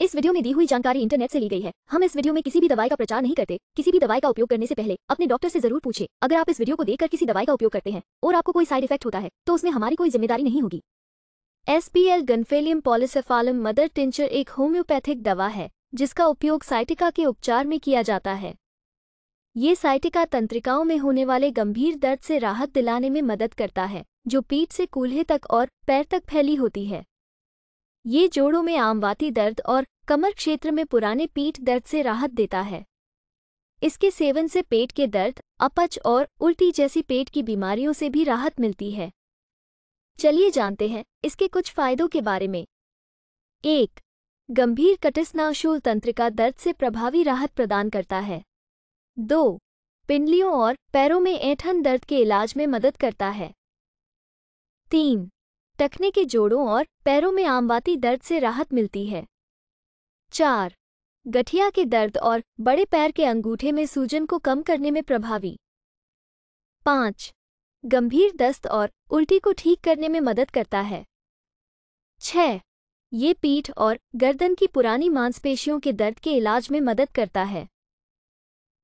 इस वीडियो में दी हुई जानकारी इंटरनेट से ली गई है हम इस वीडियो में किसी भी दवाई का प्रचार नहीं करते किसी भी दवाई का उपयोग करने से पहले अपने डॉक्टर से जरूर पूछे अगर आप इस वीडियो को देखकर किसी दवाई का उपयोग करते हैं और आपको कोई साइड इफेक्ट होता है तो उसमें हमारी कोई जिम्मेदारी नहीं होगी S P L gnaphalium polycephalum mother tincture एक होम्योपैथिक दवा है जिसका उपयोग साइटिका के उपचार में किया जाता है ये साइटिका तंत्रिकाओं में होने वाले गंभीर दर्द से राहत दिलाने में मदद करता है जो पीठ से कूल्हे तक और पैर तक फैली होती है ये जोड़ों में आमवाती दर्द और कमर क्षेत्र में पुराने पीठ दर्द से राहत देता है इसके सेवन से पेट के दर्द अपच और उल्टी जैसी पेट की बीमारियों से भी राहत मिलती है चलिए जानते हैं इसके कुछ फायदों के बारे में एक गंभीर कटिस्नाशूल तंत्रिका दर्द से प्रभावी राहत प्रदान करता है दो पिंडलियों और पैरों में ऐठन दर्द के इलाज में मदद करता है तीन टखने के जोड़ों और पैरों में आमवाती दर्द से राहत मिलती है चार गठिया के दर्द और बड़े पैर के अंगूठे में सूजन को कम करने में प्रभावी पाँच गंभीर दस्त और उल्टी को ठीक करने में मदद करता है छ ये पीठ और गर्दन की पुरानी मांसपेशियों के दर्द के इलाज में मदद करता है